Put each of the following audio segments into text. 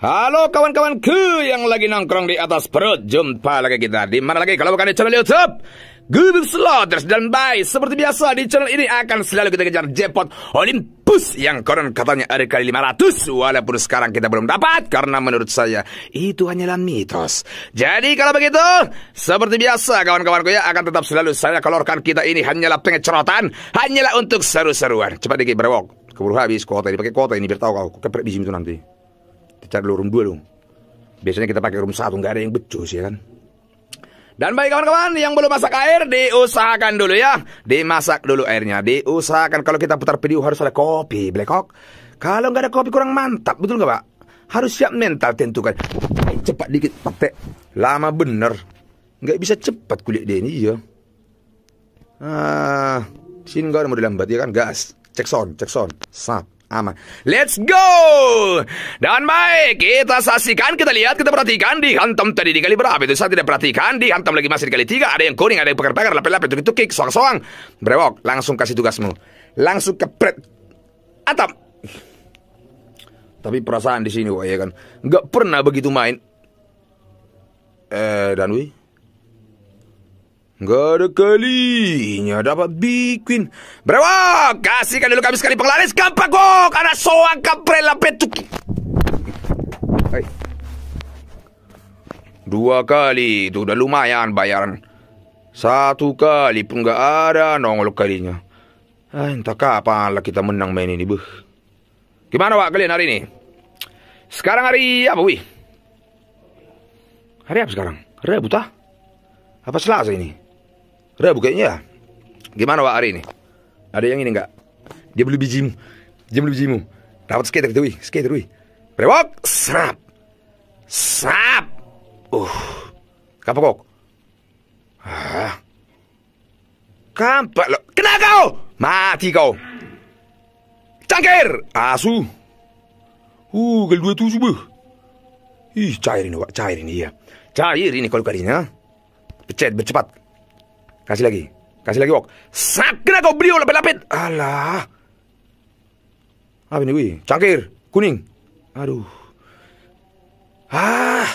Halo kawan-kawanku kawan yang lagi nongkrong di atas perut. Jumpa lagi kita di mana lagi kalau bukan di channel YouTube. Gubuk Slaughters dan Bay Seperti biasa di channel ini akan selalu kita kejar jackpot Olympus Yang konon katanya ada kali 500 Walaupun sekarang kita belum dapat Karena menurut saya itu hanyalah mitos Jadi kalau begitu Seperti biasa kawan-kawanku ya Akan tetap selalu saya kolorkan kita ini Hanyalah pengecerotan Hanyalah untuk seru-seruan Cepat dikit berwok Keburu habis kuota ini Pakai kuota ini biar tahu kau keprek di situ nanti cari dulu room 2 dong. Biasanya kita pakai room 1, nggak ada yang becus ya kan. Dan baik kawan-kawan yang belum masak air diusahakan dulu ya. Dimasak dulu airnya, diusahakan kalau kita putar video harus ada kopi, Blackhawk. Kalau nggak ada kopi kurang mantap, betul nggak Pak? Harus siap mental tentukan. Cepat dikit, patek. Lama bener. Nggak bisa cepat kulit dia ini, iya. Ah, sini nggak ada mau dilambat ya kan, gas. Cek sound, cek sound. Sap aman. Let's go! Dan baik, kita saksikan, kita lihat, kita perhatikan di hantam tadi di kali berapa itu. Saya tidak perhatikan di hantam lagi masih kali tiga. Ada yang kuning, ada yang pekar pekar lapel-lapel, itu kick soang-soang. Brewok, langsung kasih tugasmu. Langsung kepret. Atap. Tapi perasaan di sini wah ya kan. Nggak pernah begitu main. Eh, Danwi? Gak ada kalinya dapat bikin. Brewok, kasihkan dulu kami sekali penglaris kampagok. Anak soang kampre lapetuk. Hai. Dua kali itu udah lumayan bayaran. Satu kali pun gak ada nongol kalinya. Ah, entah kapan lah kita menang main ini, buh. Gimana, Pak, kalian hari ini? Sekarang hari apa, wih? Hari apa sekarang? Hari tah? Apa Selasa ini? Udah bukanya ya. Gimana Wak hari ini? Ada yang ini enggak? Dia beli bijimu Dia beli bijimu. Dapat skater Skate skater tuh. Brewok, serap. Serap. Uh. kok? Hah? Kampak lo. Kena kau. Mati kau. Cangkir. Asu. Uh, kali dua tujuh bah. Ih, cair ini, Wak. Cair ini, ya. Cair ini kalau kalinya. Pecet, bercepat. Kasih lagi. Kasih lagi, Wok. Sakra kau beliau lapet-lapet. Alah. Apa ini, wih? Cangkir. Kuning. Aduh. Ah.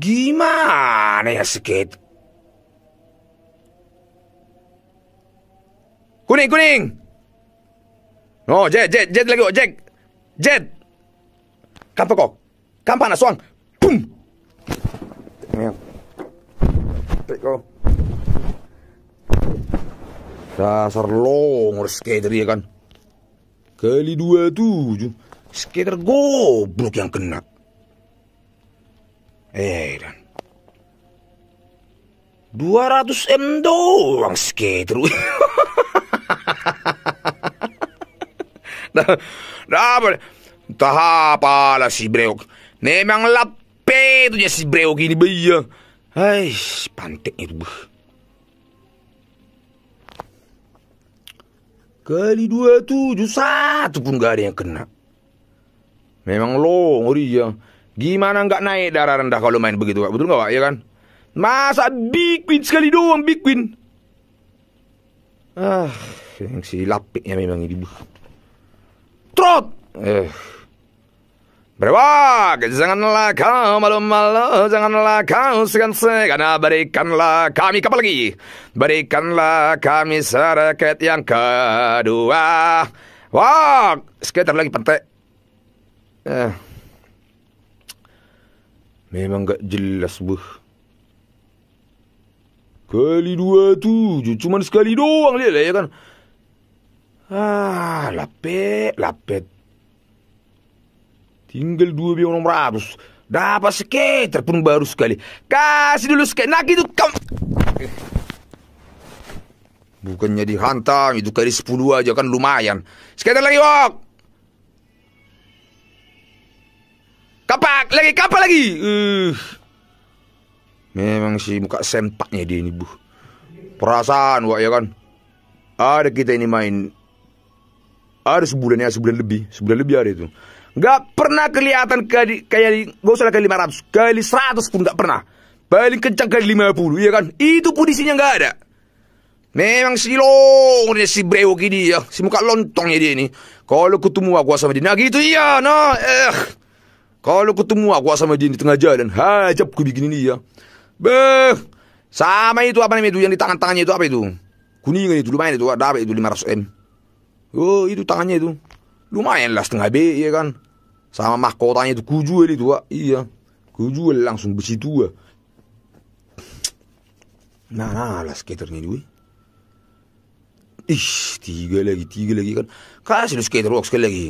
Gimana ya sikit? Kuning, kuning. Oh, jet, jet, jet lagi, oh, jet. Jet. Campe encore. Campe suang, assoir. Boum. Merde. Peko. Dasar lo skater ya kan. Kali dua tujuh. Er skater goblok yang kena. Eh dan. 200 M doang er skater. dah, dah, Entah apalah si Breok. Memang lape itu ya si Breok ini baya. Hai, pantek itu. Kali dua tujuh satu pun gak ada yang kena. Memang long ya. Gimana nggak naik darah rendah kalau main begitu, Pak? Betul nggak, Pak? Ya kan? Masa Big Win sekali doang, Big Win. Ah, yang si lapiknya memang ini. Trot! Eh, Berwak, janganlah kau malu-malu, janganlah kau segan-segan, nah, berikanlah kami kapal lagi, berikanlah kami seraket yang kedua. Wah, sekitar lagi pantai. Eh. Memang gak jelas, buh. Kali dua tuh, cuma sekali doang, lihat ya kan. Ah, lapet, lapet Tinggal dua biar enam ratus. Dapat skater pun baru sekali. Kasih dulu skater. Nah gitu kamu. Bukannya dihantam itu kali sepuluh aja kan lumayan. Skater lagi wok. Kapak lagi kapak lagi. Uh. Memang sih muka sempaknya dia ini bu. Perasaan wak ya kan. Ada kita ini main. Ada sebulan ya sebulan lebih sebulan lebih ada itu. Gak pernah kelihatan kali, kayak gak usah kali 500, kali 100 pun gak pernah. Paling kencang kali 50, ya kan? Itu pun isinya gak ada. Memang si long si brewok gini ya, si muka ya dia ini. Kalau ketemu aku sama dia, nah gitu iya, no nah, eh. Kalau ketemu aku sama dia di tengah jalan, hajapku bikin ini ya. Beh, sama itu apa namanya itu yang di tangan-tangannya itu apa itu? Kuningan itu lumayan itu, ada apa itu 500 M. Oh, itu tangannya itu. Lumayan lah setengah B, ya kan? sama mahkotanya itu kujuel itu wak iya kujuel langsung besi tua nah nah lah skaternya dui ih tiga lagi tiga lagi kan kasih lu skater wak sekali lagi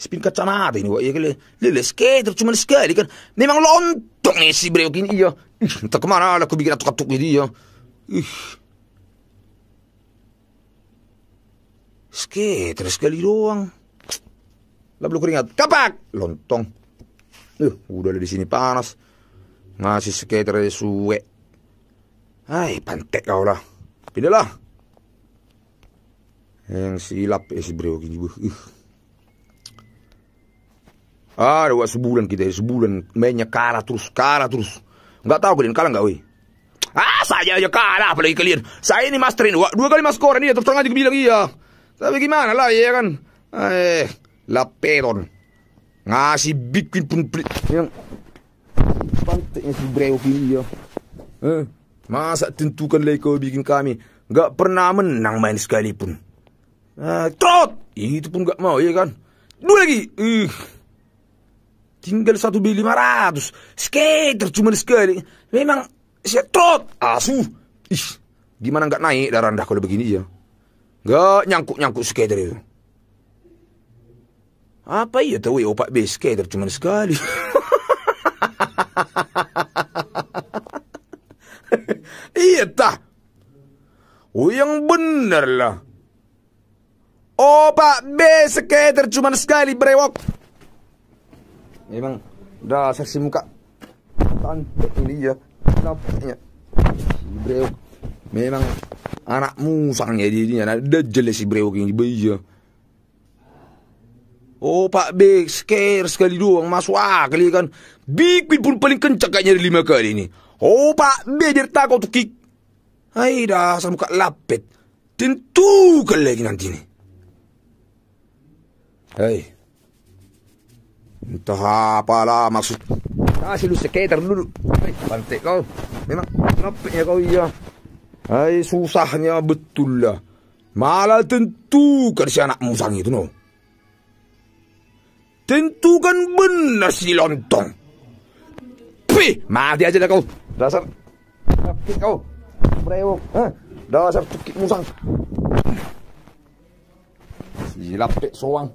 spin kacamata ini wak iya kali lele skater cuma sekali kan memang lontong nih si breok ini iya entah kemana lah aku bikin atuk-atuk ini iya ih Ski, terus kali doang. Lah belum keringat. Kapak! Lontong. Uh, udah di sini panas. Ngasih skater aja suwe. Hai, pantek kau lah. Pindah lah. Yang silap ya si Breo gini. Uh. Ah, dua sebulan kita, sebulan mainnya kalah terus, kalah terus. Enggak tahu kalian kalah enggak, woi. Ah, saya aja kalah apalagi kalian. Saya ini masterin dua, dua kali mas koran dia ya, terus terang aja bilang iya. Sabi gimana lah, ya kan? Eh, lapedon. Ngasih bikin pun yang panteknya si Breo ya. Eh, masa tentukan lagi kau bikin kami. Gak pernah menang main sekalipun. Eh, trot! Itu pun gak mau, ya kan? Dua lagi. Ih. Eh, tinggal satu beli lima ratus. Skater cuma sekali. Memang, si trot! Asuh! Ih, gimana gak naik darah rendah kalau begini ya? Gak nyangkut-nyangkut skater itu. Apa iya tahu ya opak B skater cuma sekali. iya tah. Oh yang bener lah. Opak B skater cuma sekali berewok. Memang dah saksi muka. Tantik dia. Kenapa? Berewok. Memang Anakmu sang ya jadi anak dajjal si brewok yang dibaya. Oh Pak B, scare sekali doang masuk akal ya kan. Bikin pun paling kencang kayaknya dari lima kali ini. Oh Pak B, dia takut tuh kik. Hai dah, sama buka lapet. Tentu kali lagi nanti nih. Hai. Entah apalah maksud. Kasih ah, lu sekitar dulu. Pantai kau. Memang kenapa ya kau iya. Hai susahnya betul lah. Malah tentu kan si anak musang itu no. Tentu kan benar si lontong. Pi, mati aja dah kau. Dasar. Pi kau. Brewok. Ha? Dasar cukit musang. Silap pek soang.